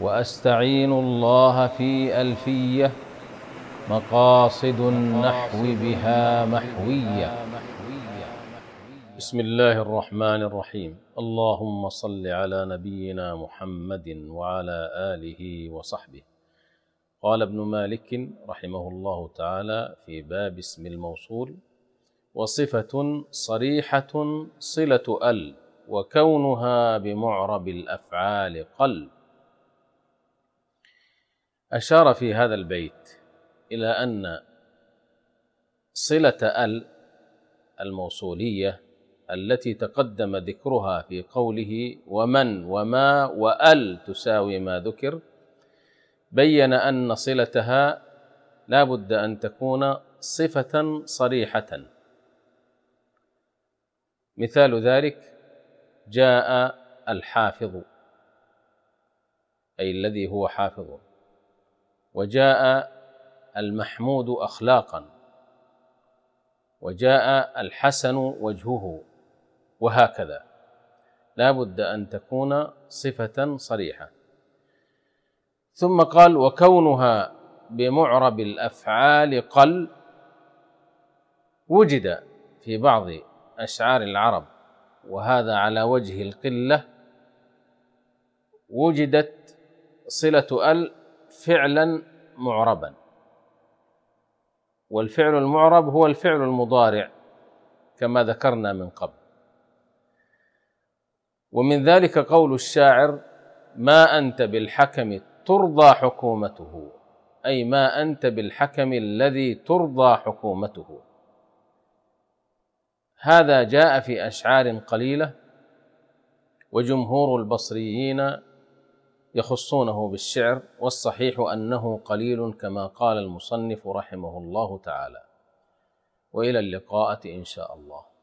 وأستعين الله في ألفية مقاصد النحو بها محوية بسم الله الرحمن الرحيم اللهم صل على نبينا محمد وعلى آله وصحبه قال ابن مالك رحمه الله تعالى في باب اسم الموصول وصفة صريحة صلة أل وكونها بمعرب الأفعال قل أشار في هذا البيت إلى أن صلة ال الموصولية التي تقدم ذكرها في قوله ومن وما وال تساوي ما ذكر بين ان صلتها لا بد ان تكون صفه صريحه مثال ذلك جاء الحافظ اي الذي هو حافظ وجاء المحمود اخلاقا وجاء الحسن وجهه وهكذا لا بد ان تكون صفه صريحه ثم قال وكونها بمعرب الافعال قل وجد في بعض اشعار العرب وهذا على وجه القله وجدت صله ال فعلا معربا والفعل المعرب هو الفعل المضارع كما ذكرنا من قبل ومن ذلك قول الشاعر ما انت بالحكم ترضى حكومته اي ما انت بالحكم الذي ترضى حكومته هذا جاء في اشعار قليله وجمهور البصريين يخصونه بالشعر والصحيح انه قليل كما قال المصنف رحمه الله تعالى والى اللقاءه ان شاء الله